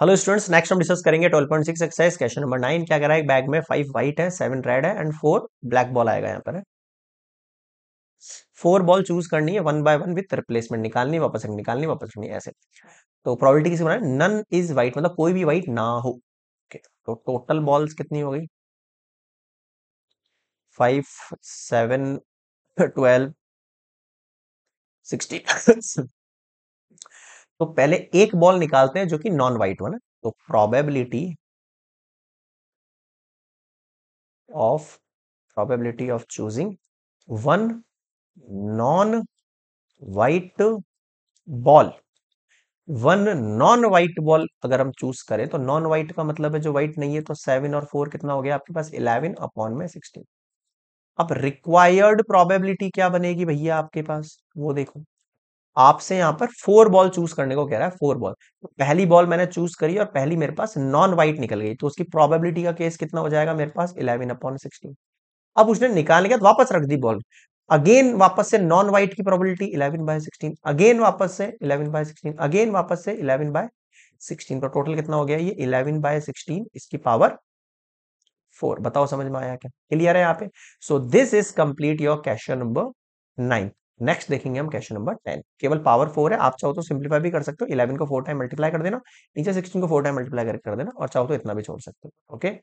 Hello students next हम discuss करेंगे 12.6 exercise question number nine क्या करा है बैग में फाइव व्हाइट है सेवन रेड है एंड फोर ब्लैक बॉल आएगा यहाँ पर फोर बॉल चूज करनी है one by one with replacement निकालनी वापस रखनी निकालनी वापस रखनी ऐसे तो प्रॉबिलिटी किसी बनाए नन इज वाइट मतलब कोई भी वाइट ना हो okay. तो टोटल बॉल्स कितनी हो गई फाइव सेवन ट्वेल्व सिक्सटी तो पहले एक बॉल निकालते हैं जो कि नॉन वाइट वन है तो probability of probability of choosing one non white ball one non white ball अगर हम चूज करें तो नॉन वाइट का मतलब है जो व्हाइट नहीं है तो सेवन और फोर कितना हो गया आपके पास इलेवन अपॉन में सिक्सटीन अब रिक्वायर्ड प्रोबेबिलिटी क्या बनेगी भैया आपके पास वो देखो आपसे यहां पर फोर बॉल चूज करने को कह रहा है फोर बॉल तो पहली बॉल मैंने चूज करी और पहली मेरे पास नॉन व्हाइट निकल गई तो उसकी प्रोबेबिलिटी का केस कितना हो जाएगा मेरे पास इलेवन अपॉन सिक्सटीन अब उसने निकाल लिया तो वापस रख दी बॉल अगेन वापस से नॉन व्हाइट की probability eleven by sixteen again वापस से इलेवन बाय सिक्सटीन अगेन वापस से इलेवन बाय सिक्सटीन का टोटल कितना हो गया ये इलेवन बाय सिक्सटीन इसकी पावर फोर बताओ समझ में आया क्या क्लियर है यहाँ पे so this is complete your question number nine next देखेंगे हम क्वेश्चन नंबर टेन केवल पावर फोर है आप चाहो तो सिंप्लीफाई भी कर सकते हो इलेवन को फोर टाइम मल्टीप्लाई कर देना नीचे सिक्सटीन को फोर टाइम मल्टीप्लाई कर देना और चाहो तो इतना भी छोड़ सकते हो ओके